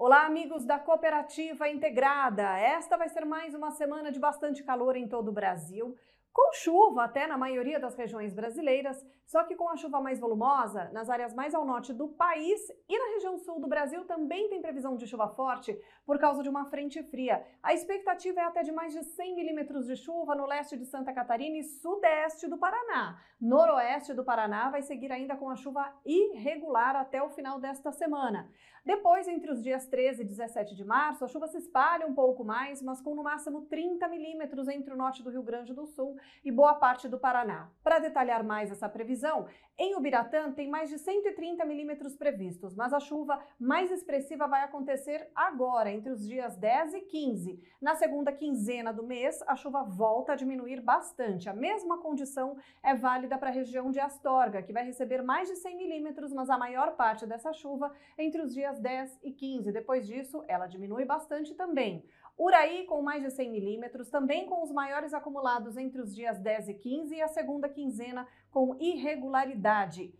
Olá, amigos da Cooperativa Integrada. Esta vai ser mais uma semana de bastante calor em todo o Brasil, com chuva até na maioria das regiões brasileiras, só que com a chuva mais volumosa nas áreas mais ao norte do país e na região sul do Brasil também tem previsão de chuva forte por causa de uma frente fria. A expectativa é até de mais de 100 milímetros de chuva no leste de Santa Catarina e sudeste do Paraná. Noroeste do Paraná vai seguir ainda com a chuva irregular até o final desta semana. Depois, entre os dias 13 e 17 de março, a chuva se espalha um pouco mais, mas com no máximo 30 milímetros entre o norte do Rio Grande do Sul e boa parte do Paraná. Para detalhar mais essa previsão, em Ubiratã tem mais de 130 milímetros previstos, mas a chuva mais expressiva vai acontecer agora, entre os dias 10 e 15. Na segunda quinzena do mês, a chuva volta a diminuir bastante. A mesma condição é válida para a região de Astorga, que vai receber mais de 100 milímetros, mas a maior parte dessa chuva entre os dias 10 e 15. Depois disso, ela diminui bastante também. Uraí, com mais de 100 milímetros, também com os maiores acumulados entre os os dias 10 e 15 e a segunda quinzena com irregularidade.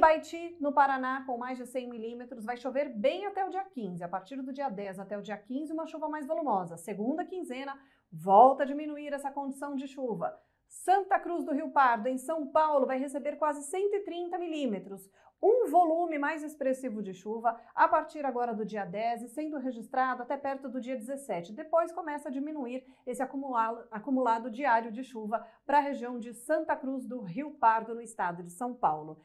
Baiti, no Paraná, com mais de 100 milímetros, vai chover bem até o dia 15. A partir do dia 10 até o dia 15, uma chuva mais volumosa. Segunda quinzena, volta a diminuir essa condição de chuva. Santa Cruz do Rio Pardo, em São Paulo, vai receber quase 130 milímetros, um volume mais expressivo de chuva a partir agora do dia 10 e sendo registrado até perto do dia 17. Depois começa a diminuir esse acumulado, acumulado diário de chuva para a região de Santa Cruz do Rio Pardo, no estado de São Paulo.